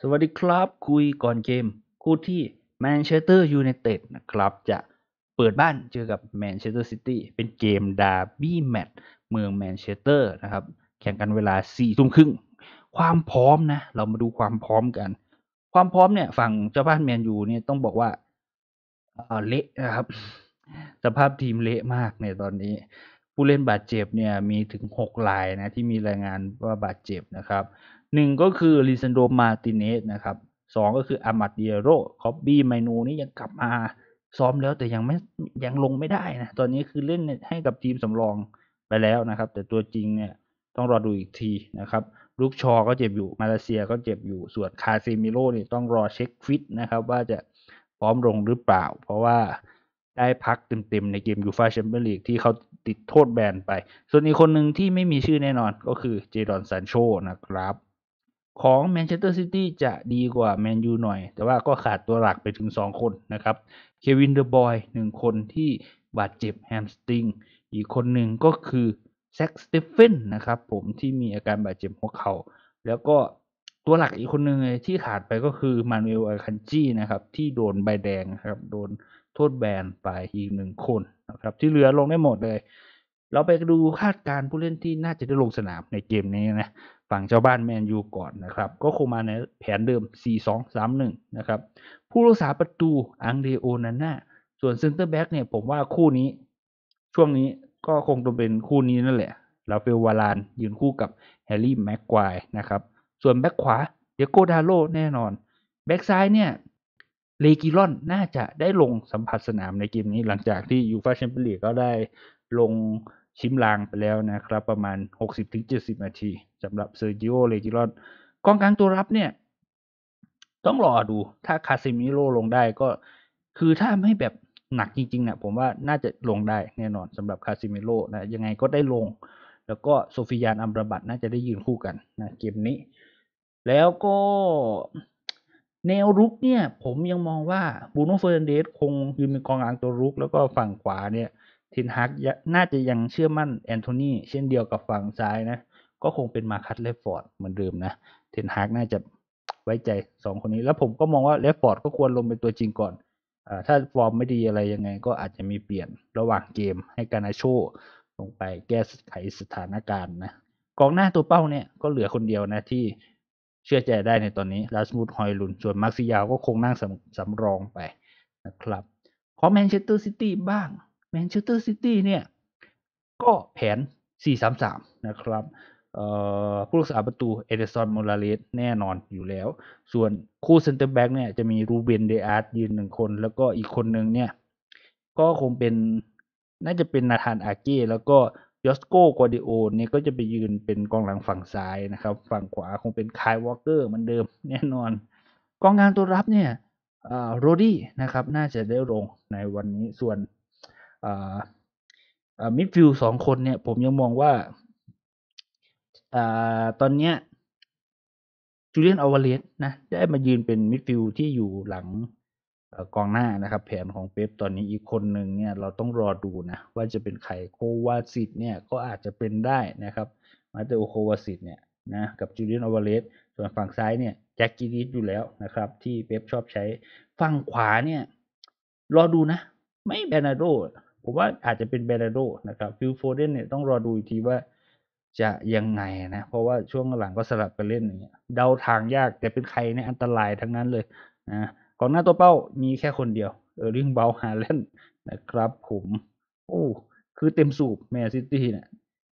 สวัสดีครับ คุยก่อนเกม คู่ที่แมนเชสเตอร์ยูไนเต็ดนะครับจะเปิดบ้านเจอกับแมนเชสเตอร์ซิตี้เป็นเกมดาร์บี้แมตช์เมืองแมนเชสเตอร์นะครับ แข่งกันเวลา4ี่ทุ่มครึ่ง ความพร้อมนะ เรามาดูความพร้อมกัน ความพร้อมเนี่ย ฝั่งเจ้าบ้านแมนยูเนี่ยต้องบอกว่า เละนะครับ สภาพทีมเละมากในตอนนี้ ผู้เล่นบาดเจ็บเนี่ยมีถึงหกรายนะ ที่มีรายงานว่าบาดเจ็บนะครับหนึ่งก็คือลิซันโดมาติเนสนะครับสองก็คืออามัดเดียโรคอบบี้ไมนูนี่ยังกลับมาซ้อมแล้วแต่ยังไม่ยังลงไม่ได้นะตอนนี้คือเล่นให้กับทีมสำรองไปแล้วนะครับ แต่ตัวจริงเนี่ยต้องรอดูอีกทีนะครับลูกชอก็เจ็บอยู่ มาเลเซียก็เจ็บอยู่ส่วนคาซิมิโร่นี่ต้องรอเช็คฟิตนะครับ ว่าจะพร้อมลงหรือเปล่า เพราะว่าได้พักเต็มๆ ในเกมยูฟาแชมเปี้ยนลีกที่เขาติดโทษแบนไป ส่วนอีกคนหนึ่งที่ไม่มีชื่อแน่นอนก็คือเจดอนซานโชนะครับของแมนเชสเตอร์ซิตี้จะดีกว่า แมนยูหน่อย แต่ว่าก็ขาดตัวหลักไปถึง 2 คนนะครับเควินเดอะบอยหนึ่งคนที่บาดเจ็บแฮมสตริง อีกคนหนึ่งก็คือ แซ็กสเตฟเฟนนะครับผมที่มีอาการบาดเจ็บหัวเขา่าแล้วก็ตัวหลักอีกคนหนึ่งที่ขาดไปก็คือ มานเวลอาคันจีนะครับที่โดนใบแดงครับโดนโทษแบนไปอีกหนึ่งคนนะครับที่เหลือลงได้หมดเลย เราไปดูคาดการผู้เล่นที่น่าจะได้ลงสนามในเกมนี้นะฝั่งเจ้าบ้านแมนยูก่อนนะครับก็คงมาในแผนเดิม 4-2-3-1 นะครับผู้รักษาประตูอังเดโอนาน่าส่วนเซนเตอร์แบ็กเนี่ย ผมว่าคู่นี้ ช่วงนี้ก็คงจะเป็นคู่นี้นั่นแหละลาเฟลวาลาน ยืนคู่กับแฮร์รี่แม็กควายนะครับส่วนแบ็กขวาเดโกดาโลแน่นอน แบ็กซ้ายเนี่ยเลกิลอนน่าจะได้ลงสัมผัสสนามในเกมนี้ หลังจากที่ยูฟาแชมเปี้ยนลีกก็ได้ลงชิมลางไปแล้วนะครับ ประมาณ 60-70นาทีสำหรับเซอร์จิโอ เลจิรอนกองกลางตัวรับเนี่ย ต้องรอดูถ้าคาซิมิโรลงได้ก็คือถ้าไม่แบบหนักจริงๆนะผมว่าน่าจะลงได้แน่นอนสำหรับคาซิมิโรนะยังไงก็ได้ลง แล้วก็โซฟิยาน อัมรบัตน่าจะได้ยืนคู่กันนะเกมนี้ แล้วก็แนวรุกเนี่ย ผมยังมองว่าบูโนเฟอร์เดสคงยืนเป็นกองกลางตัวรุกแล้วก็ฝั่งขวาเนี่ยทินฮักน่าจะยังเชื่อมั่นแอนโทนีเช่นเดียวกับฝั่งซ้ายนะก็คงเป็นมาคัตเลฟฟอร์ดเหมือนเดิมนะเทนฮากน่าจะไว้ใจสองคนนี้แล้วผมก็มองว่าเลฟฟอร์ดก็ควรลงเป็นตัวจริงก่อนอถ้าฟอร์มไม่ดีอะไรยังไง ก็อาจจะมีเปลี่ยนระหว่างเกมให้การาโชลงไปแก้ไขสถานการณ์นะกองหน้าตัวเป้าเนี่ยก็เหลือคนเดียวนะที่เชื่อใจได้ในตอนนี้ลาสมูดฮอยลุนส่วนมาร์ซิยาวก็คงนั่งสำสำรองไปนะครับขอแมนเชสเตอร์ซิตี้บ้างแมนเชสเตอร์ซิตี้เนี่ยก็แผน 4-3-3 นะครับ ผู้รักษาประตู เอเดอสันมอลาเลสแน่นอนอยู่แล้ว ส่วนคู่เซนเตอร์แบ็กเนี่ยจะมีรูเบนเดอาร์ตยืนหนึ่งคน แล้วก็อีกคนหนึ่งเนี่ย ก็คงเป็น น่าจะเป็นนาธานอาเก้แล้วก็ยอสโกกอดิโอเนี่ยก็จะไปยืนเป็นกองหลังฝั่งซ้ายนะครับ ฝั่งขวาคงเป็นคายวอลเกอร์เหมือนเดิมแน่นอนกองกลางตัวรับเนี่ยโรดี้นะครับน่าจะได้ลงในวันนี้ส่วนมิดฟิลสองคนเนี่ย ผมยังมองว่าอตอนเนี้ยจูเลียนอวาเลสนะได้มายืนเป็นมิดฟิลที่อยู่หลังกองหน้านะครับ แผนของเป๊ปตอนนี้อีกคนหนึ่งเนี่ย เราต้องรอดูนะว่าจะเป็นใครโควาซิตเนี่ย ก็อาจจะเป็นได้นะครับมาเตโอโควาซิตเนี่ยนะ กับจูเลียนอวาเลสส่วนฝั่งซ้ายเนี่ยแจ็คกิริสอยู่แล้วนะครับ ที่เป๊ปชอบใช้ฝั่งขวาเนี่ย รอดูนะไม่เบนาโดผมว่าอาจจะเป็นเบลาโดนะครับ ฟิลโฟเดนเนี่ยต้องรอดูอีกทีว่าจะยังไงนะ เพราะว่าช่วงหลังก็สลับกันเล่นอย่างเงี้ยเดาทางยากแต่เป็นใครเนี่ยอันตรายทั้งนั้นเลยนะกองหน้าตัวเป้ามีแค่คนเดียวเออริงเบลฮาเลนนะครับผม โอ้ คือเต็มสูบแมนซิตี้เนี่ย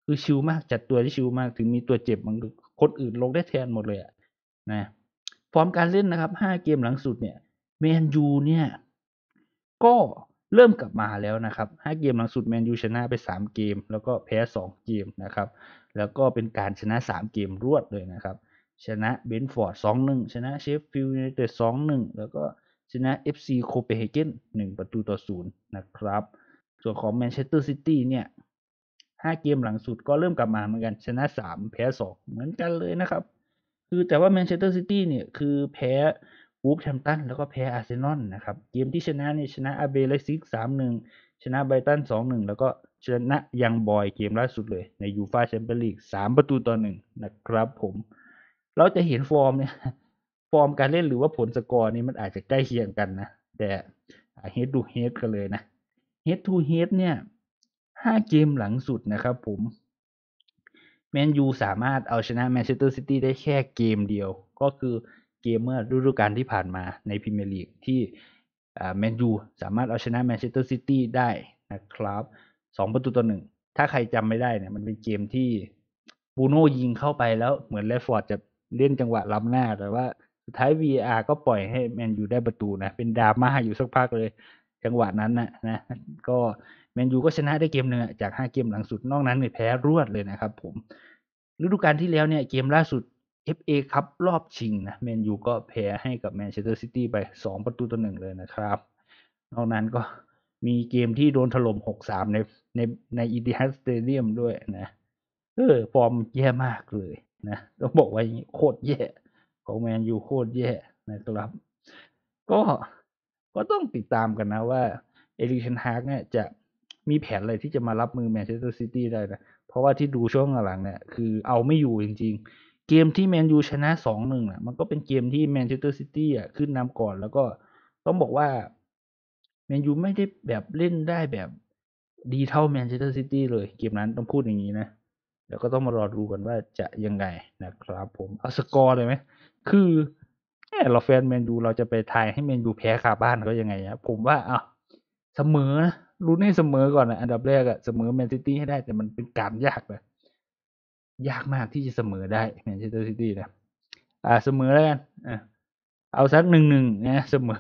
คือชิวมากจัดตัวที่ชิวมากถึงมีตัวเจ็บมันคนอื่นลงได้แทนหมดเลยอะนะฟอร์มการเล่นนะครับห้าเกมหลังสุดเนี่ยแมนยูเนี่ย ก็เริ่มกลับมาแล้วนะครับ 5 เกมหลังสุด แมนยูชนะไป 3 เกม แล้วก็แพ้ 2 เกมนะครับ แล้วก็เป็นการชนะ 3 เกมรวดเลยนะครับ ชนะเบนฟอร์ด 2-1 ชนะเชฟฟิลด์ยูไนเต็ด 2-1 แล้วก็ชนะ FC โคเปนเฮเกน1ประตูต่อ 0 นะครับ ส่วนของแมนเชสเตอร์ซิตี้เนี่ย 5 เกมหลังสุดก็เริ่มกลับมาเหมือนกันชนะ 3 แพ้ 2 เหมือนกันเลยนะครับ คือแต่ว่าแมนเชสเตอร์ซิตี้เนี่ยคือแพู้ฟแฮมตันแล้วก็แพ้อาร์เซนอลนะครับเกมที่ชนะเนี่ยชนะอาเบเลซิกสามหนึ่งชนะไบตันสองหนึ่งแล้วก็ชนะยังบอยเกมล่าสุดเลย ในยูฟาแชมเปี้ยนลีกสามประตูต่อหนึ่งนะครับผม เราจะเห็นฟอร์มเนี่ยฟอร์มการเล่นหรือว่าผลสกอร์นี่มันอาจจะใกล้เคียงกันนะ แต่เฮดดูเฮดกันเลยนะเฮดทูเฮดเนี่ยห้าเกมหลังสุดนะครับผมแมนยูสามารถเอาชนะแมนเชสเตอร์ซิตี้ได้แค่เกมเดียวก็คือเกมเมื่อฤดูกาลที่ผ่านมาในพรีเมียร์ลีกที่แมนยูสามารถเอาชนะแมนเชสเตอร์ซิตี้ได้นะครับสองประตูต่อหนึ่งถ้าใครจำไม่ได้เนี่ยมันเป็นเกมที่บูโน่ยิงเข้าไปแล้วเหมือนเลฟอร์ดจะเล่นจังหวะล้ำหน้า แต่ว่าสุดท้าย v r ก็ปล่อยให้แมนยูได้ประตูนะเป็นดราม่าอยู่สักพักเลยจังหวะนั้นนะนะก็แมนยูก็ชนะได้เกมหนึ่งจาก 5 เกมหลังสุดนอกนั้นเนี่ยแพ้รวดเลยนะครับผมฤดูกาลที่แล้วเนี่ยเกมล่าสุด FA ครับ รอบชิงนะแมนยูก็แพ้ให้กับ แมนเชสเตอร์ ซิตี้ ไป 2 ประตูต่อหนึ่งเลยนะครับนอกนั้นก็มีเกมที่โดนถล่ม6-3 ในในในอีติฮัสสเตเดียมด้วยนะเออฟอร์มแย่มากเลยนะต้องบอกว่าโคตร แย่ ของ แมนยูโคตร แย่นะครับก็ก็ ต้องติดตามกันนะว่า เอลิชันฮาร์กเนี่ยจะมีแผนอะไรที่จะมารับมือแมนเชสเตอร์ซิตี้ได้นะ เพราะว่าที่ดูช่วงหลังเนี่ยคือเอาไม่อยู่จริงๆเกมที่แมนยูชนะสองหนึ่งอ่ะ มันก็เป็นเกมที่แมนเชสเตอร์ซิตี้อ่ะขึ้นนำก่อน แล้วก็ต้องบอกว่าแมนยูไม่ได้แบบเล่นได้แบบดีเท่าแมนเชสเตอร์ซิตี้เลย เกมนั้นต้องพูดอย่างนี้นะ แล้วก็ต้องมารอดูกันว่าจะยังไงนะครับผมเอาสกอร์เลยไหม คือเราแฟนแมนยูเราจะไปทายให้แมนยูแพ้คาบ้านก็ยังไงนะ ผมว่าอ่ะเสมอนะรู้ให้เสมอก่อนนะอันดับแรกอะเสมอแมนซิตี้ให้ได้แต่มันเป็นการยากลยยากมากที่จะเสมอได้แมนเชสเตอร์ซิตี้นะ อ่าเสมอแล้วกัน อ่าเอาสักหนึ่งหนึ่งนะเสมอ